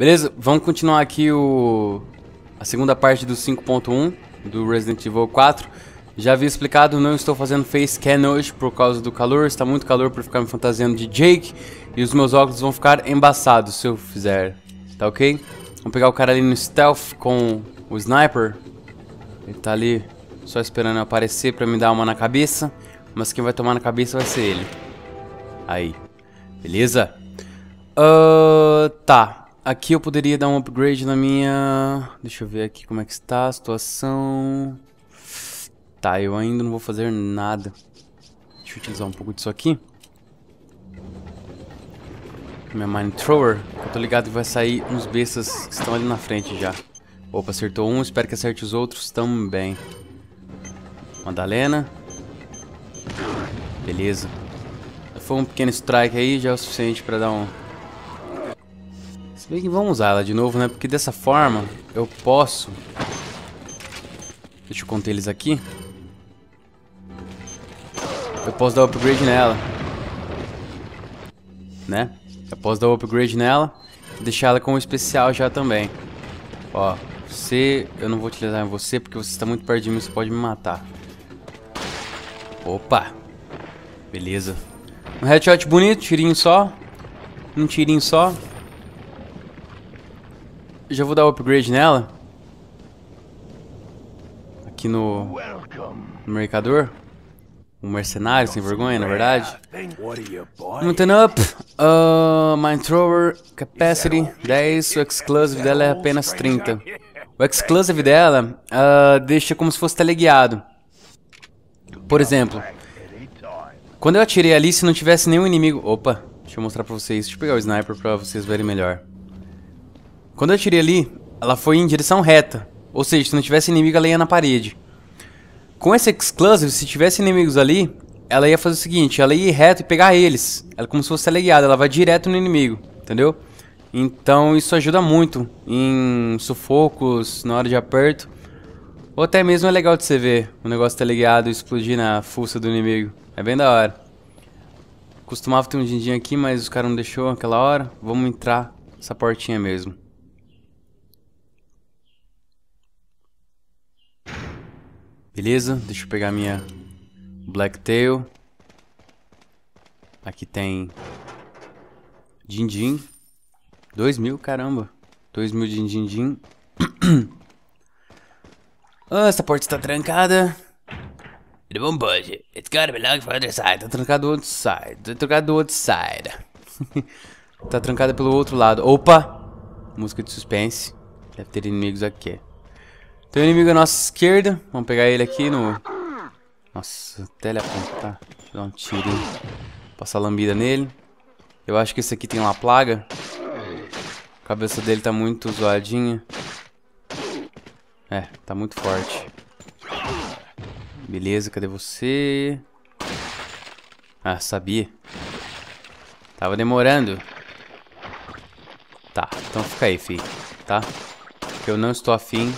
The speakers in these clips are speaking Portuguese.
Beleza, vamos continuar aqui o a segunda parte do 5.1 do Resident Evil 4. Já havia explicado, não estou fazendo face scan hoje por causa do calor, está muito calor para ficar me fantasiando de Jake e os meus óculos vão ficar embaçados se eu fizer, tá ok? Vamos pegar o cara ali no stealth com o sniper, ele tá ali só esperando eu aparecer para me dar uma na cabeça, mas quem vai tomar na cabeça vai ser ele. Aí, beleza? Uh, tá, Aqui eu poderia dar um upgrade na minha... Deixa eu ver aqui como é que está a situação... Tá, eu ainda não vou fazer nada. Deixa eu utilizar um pouco disso aqui. Minha Mine Thrower. Eu tô ligado que vai sair uns bestas que estão ali na frente já. Opa, acertou um. Espero que acerte os outros também. Madalena. Beleza. Foi um pequeno strike aí, já é o suficiente pra dar um bem que vamos usar ela de novo, né? Porque dessa forma eu posso... Deixa eu contar eles aqui. Eu posso dar upgrade nela. Né? Eu posso dar upgrade nela e deixar ela como especial já também. Ó, você... Eu não vou utilizar em você porque você está muito perto de mim, você pode me matar. Opa! Beleza. Um headshot bonito, tirinho só. Um tirinho só já vou dar o upgrade nela. Aqui no, no mercador. Um mercenário sem vergonha, na verdade. Mountain Up, uh, Mind Thrower, Capacity 10, o Exclusive dela é apenas 30. O Exclusive dela uh, deixa como se fosse teleguiado. Por exemplo, quando eu atirei ali, se não tivesse nenhum inimigo... Opa, deixa eu mostrar pra vocês. Deixa eu pegar o Sniper pra vocês verem melhor. Quando eu atirei ali, ela foi em direção reta, ou seja, se não tivesse inimigo ela ia na parede. Com esse exclusive, se tivesse inimigos ali, ela ia fazer o seguinte, ela ia ir reto e pegar eles. Ela é como se fosse teleguiada, ela vai direto no inimigo, entendeu? Então isso ajuda muito em sufocos, na hora de aperto. Ou até mesmo é legal de você ver o negócio teleguiado tá explodir na fuça do inimigo. É bem da hora. Costumava ter um dindinho aqui, mas os caras não deixou aquela hora. Vamos entrar nessa portinha mesmo. Beleza, deixa eu pegar minha Blacktail. Aqui tem din-din. 2 mil, caramba. 2 mil din din din. ah, essa porta está trancada. It won't budge. It's gotta be locked from the other side. Tá trancado do outro side. Tá trancado do outro side. tá trancada pelo outro lado. Opa! Música de suspense. Deve ter inimigos aqui. Tem um inimigo à nossa esquerda. Vamos pegar ele aqui no... Nossa, teleapontar. Deixa eu dar um tiro. Passar lambida nele. Eu acho que esse aqui tem uma plaga. A cabeça dele tá muito zoadinha. É, tá muito forte. Beleza, cadê você? Ah, sabia. Tava demorando. Tá, então fica aí, fi. Tá? Porque eu não estou afim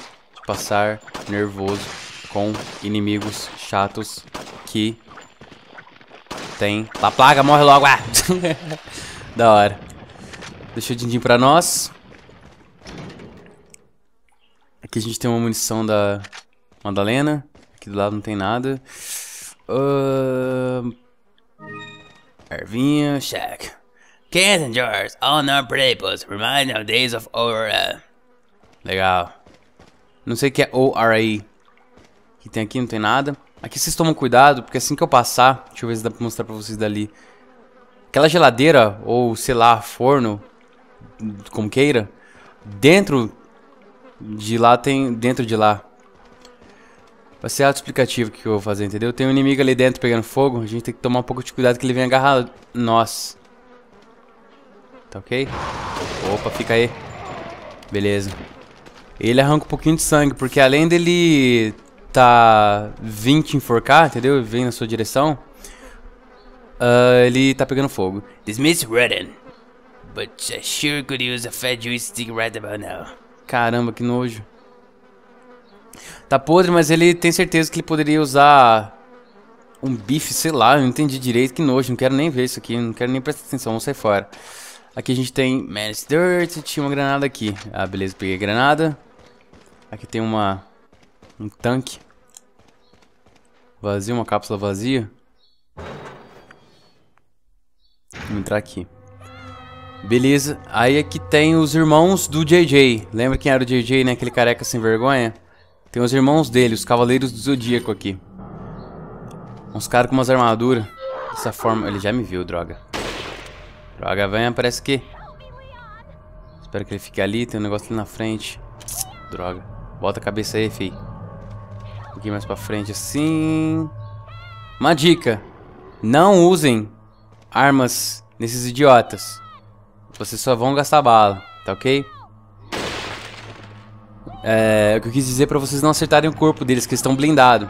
passar nervoso com inimigos chatos que tem... La plaga, morre logo! Ah! da hora. Deixa o din, din pra nós. Aqui a gente tem uma munição da Madalena. Aqui do lado não tem nada. Uh... Ervinha, check. Cans and jars, all non-purpose, remind of days of aurora. Legal. Não sei o que é ORA. Que tem aqui, não tem nada. Aqui vocês tomam cuidado, porque assim que eu passar... Deixa eu ver se dá pra mostrar pra vocês dali. Aquela geladeira, ou sei lá, forno, como queira. Dentro de lá tem... Dentro de lá. Vai ser auto-explicativo que eu vou fazer, entendeu? Tem um inimigo ali dentro pegando fogo. A gente tem que tomar um pouco de cuidado que ele vem agarrar nós. Tá ok? Opa, fica aí. Beleza ele arranca um pouquinho de sangue, porque além dele tá vindo te enforcar, entendeu? vem na sua direção, uh, ele tá pegando fogo. Dismiss Redden, but I sure could use a fat stick right about now. Caramba, que nojo. Tá podre, mas ele tem certeza que ele poderia usar um bife, sei lá, eu não entendi direito, que nojo, não quero nem ver isso aqui, não quero nem prestar atenção, vamos sair fora. Aqui a gente tem Man's Dirt, tinha uma granada aqui. Ah, beleza, peguei a granada. Aqui tem uma... Um tanque. Vazio, uma cápsula vazia. Vamos entrar aqui. Beleza. Aí aqui tem os irmãos do JJ. Lembra quem era o JJ, né? Aquele careca sem vergonha? Tem os irmãos dele, os Cavaleiros do Zodíaco aqui. Uns caras com umas armaduras. Dessa forma... Ele já me viu, droga. Droga, venha, parece que... Espero que ele fique ali. Tem um negócio ali na frente. Droga. Bota a cabeça aí, fi. Um pouquinho mais pra frente assim. Uma dica. Não usem armas nesses idiotas. Vocês só vão gastar bala, tá ok? É, o que eu quis dizer pra vocês não acertarem o corpo deles, que eles estão blindados.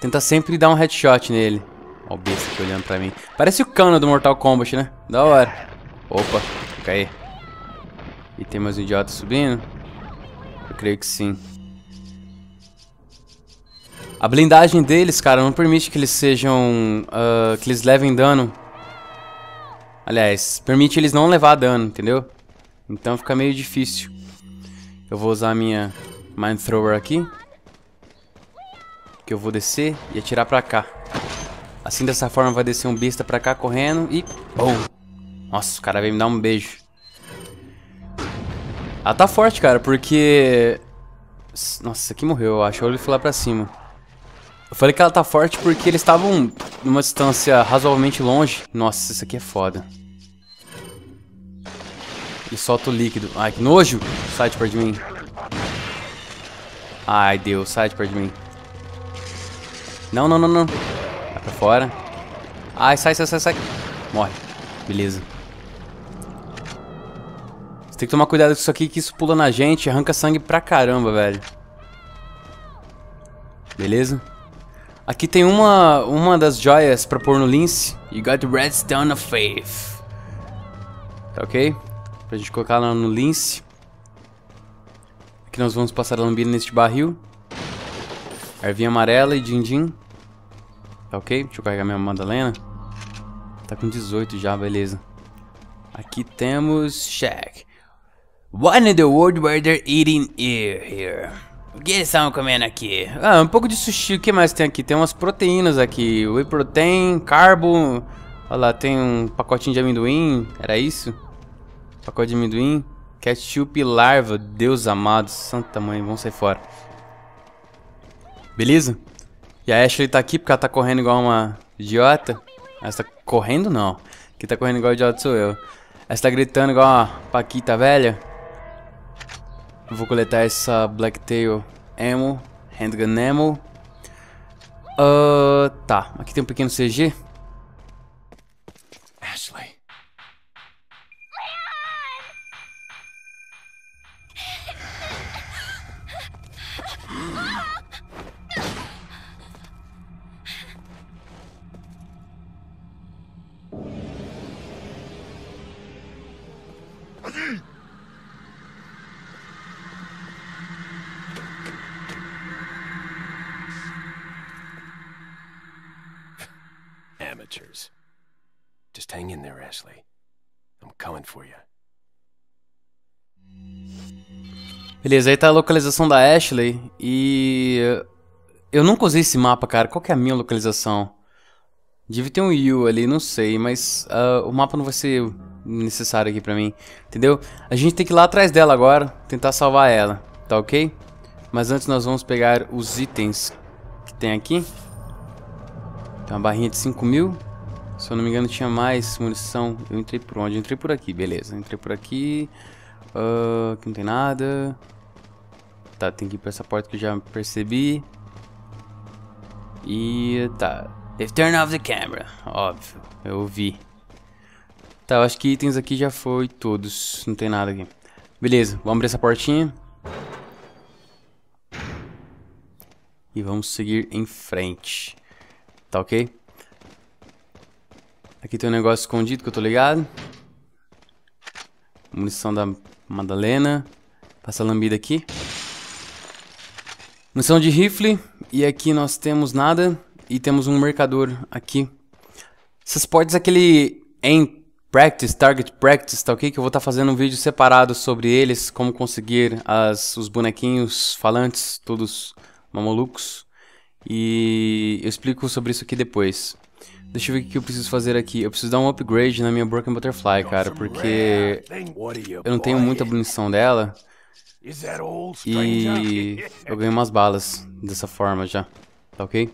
Tenta sempre dar um headshot nele. Ó o besta aqui olhando pra mim. Parece o cano do Mortal Kombat, né? Da hora. Opa, fica aí. E tem mais um idiota subindo. Creio que sim. A blindagem deles, cara, não permite que eles sejam... Uh, que eles levem dano. Aliás, permite eles não levar dano, entendeu? Então fica meio difícil. Eu vou usar a minha Mind Thrower aqui. Que eu vou descer e atirar pra cá. Assim dessa forma vai descer um bista pra cá correndo e... Bom! Nossa, o cara veio me dar um beijo. Ela tá forte, cara, porque... Nossa, aqui morreu, eu acho. Eu olhei lá pra cima. Eu falei que ela tá forte porque eles estavam numa distância razoavelmente longe. Nossa, isso aqui é foda. E solta o líquido. Ai, que nojo! Sai de perto de mim. Ai, Deus, sai de perto de mim. Não, não, não, não. Vai pra fora. Ai, sai, sai, sai, sai. Morre. Beleza. Você tem que tomar cuidado com isso aqui, que isso pula na gente, arranca sangue pra caramba, velho. Beleza? Aqui tem uma, uma das joias pra pôr no lince. You got redstone of faith. Tá ok? Pra gente colocar lá no lince. Aqui nós vamos passar a lambida neste barril. Ervinha amarela e din-din. Tá ok? Deixa eu carregar minha madalena. Tá com 18 já, beleza. Aqui temos check. What in the world were they eating here? O que eles estavam comendo aqui? Ah, um pouco de sushi. O que mais tem aqui? Tem umas proteínas aqui. Whey protein, carbo. Olha lá, tem um pacotinho de amendoim. Era isso? Pacote de amendoim. Ketchup e larva. Deus amado. Santa mãe, vamos sair fora. Beleza? E a Ashley tá aqui porque ela tá correndo igual uma idiota. Ela tá correndo não. Quem tá correndo igual idiota sou eu. Ela tá gritando igual uma paquita velha. Vou coletar essa Blacktail Ammo, Handgun Ammo. Uh, ah, tá, aqui tem um pequeno CG. Just hang in there, Ashley. I'm coming for you. Beleza, aí tá a localização da Ashley e eh, eu nunca usei esse mapa, cara. Qual que é a minha localização? Deve ter um U ali, não sei, mas uh, o mapa não vai ser necessário aqui pra mim, entendeu? A gente tem que ir lá atrás dela agora, tentar salvar ela, tá ok? Mas antes nós vamos pegar os itens que tem aqui. Tem uma barrinha de 5 mil. Se eu não me engano, tinha mais munição. Eu entrei por onde? Eu entrei por aqui, beleza. Entrei por aqui. Uh, ah, aqui não tem nada. Tá, tem que ir pra essa porta que eu já percebi. E tá. Turn off the camera. Óbvio, eu vi. Tá, eu acho que itens aqui já foi todos. Não tem nada aqui. Beleza, vamos abrir essa portinha. E vamos seguir em frente. Tá ok? Aqui tem um negócio escondido que eu tô ligado. Munição da Madalena. Passa a lambida aqui. Munição de rifle. E aqui nós temos nada. E temos um mercador aqui. Essas portas, aquele em practice, target practice, tá ok? Que eu vou estar tá fazendo um vídeo separado sobre eles, como conseguir as, os bonequinhos falantes, todos malucos. E eu explico sobre isso aqui depois. Deixa eu ver o que eu preciso fazer aqui. Eu preciso dar um upgrade na minha Broken Butterfly, cara, porque eu não tenho muita munição dela. E eu ganho umas balas dessa forma já, tá ok? O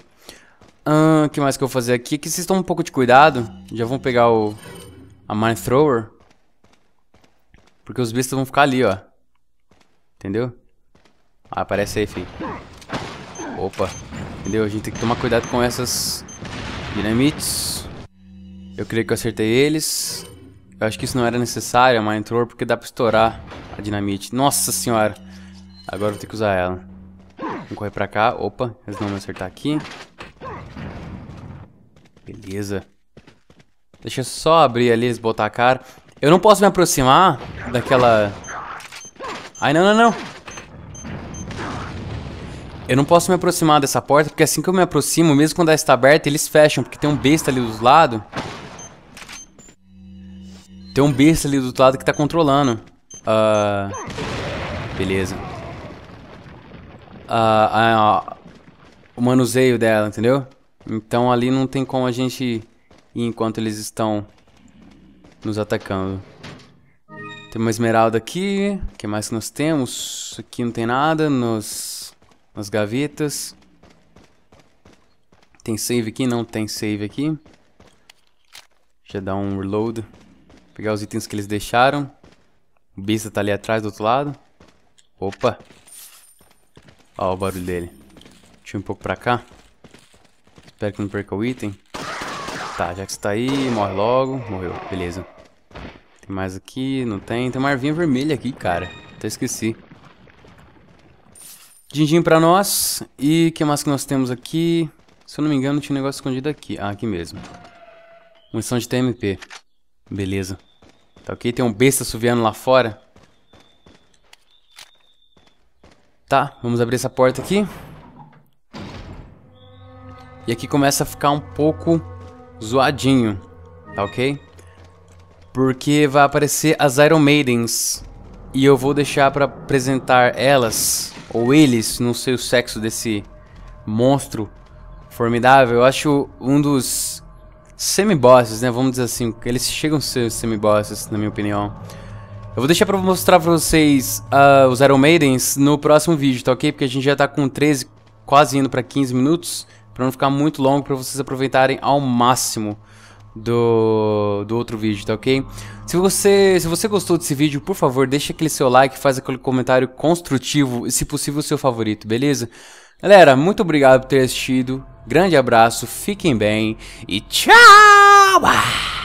ah, que mais que eu vou fazer aqui? Que vocês tomem um pouco de cuidado. Já vão pegar o a Mine Thrower. Porque os bestas vão ficar ali, ó. Entendeu? Ah, aparece aí, filho. Opa. Entendeu? A gente tem que tomar cuidado com essas Dinamites. Eu creio que eu acertei eles. Eu acho que isso não era necessário, é mas entrou porque dá pra estourar a dinamite. Nossa senhora. Agora eu vou ter que usar ela. Vamos correr pra cá. Opa, eles não vão acertar aqui. Beleza. Deixa eu só abrir ali, eles botar a cara. Eu não posso me aproximar daquela... Ai, não, não, não. Eu não posso me aproximar dessa porta, porque assim que eu me aproximo, mesmo quando ela está aberta, eles fecham, porque tem um besta ali dos lados. Tem um besta ali do outro lado que está controlando. Uh... Beleza. Uh, uh, o manuseio dela, entendeu? Então ali não tem como a gente ir enquanto eles estão nos atacando. Tem uma esmeralda aqui. O que mais que nós temos? Aqui não tem nada. Nós nas gavetas. Tem save aqui? Não tem save aqui. Já dá um reload. Pegar os itens que eles deixaram. O besta tá ali atrás do outro lado. Opa. Ó o barulho dele. Deixa eu ir um pouco pra cá. Espero que não perca o item. Tá, já que você tá aí, morre logo. Morreu, beleza. Tem mais aqui, não tem. Tem uma arvinha vermelha aqui, cara. Até esqueci. Dindim pra nós. E o que mais que nós temos aqui? Se eu não me engano, tinha um negócio escondido aqui. Ah, aqui mesmo. Munição de TMP. Beleza. Tá ok? Tem um besta suviando lá fora. Tá, vamos abrir essa porta aqui. E aqui começa a ficar um pouco zoadinho, tá ok? Porque vai aparecer as Iron Maidens. E eu vou deixar pra apresentar elas ou eles, não sei o sexo desse monstro formidável, eu acho um dos semi-bosses, né? Vamos dizer assim, eles chegam a ser semi-bosses, na minha opinião. Eu vou deixar pra mostrar pra vocês uh, os Iron Maidens no próximo vídeo, tá ok? Porque a gente já tá com 13, quase indo pra 15 minutos, pra não ficar muito longo, pra vocês aproveitarem ao máximo do, do outro vídeo, tá ok? Se você, se você gostou desse vídeo, por favor, deixa aquele seu like, faz aquele comentário construtivo e, se possível, o seu favorito, beleza? Galera, muito obrigado por ter assistido, grande abraço, fiquem bem e tchau! Ah!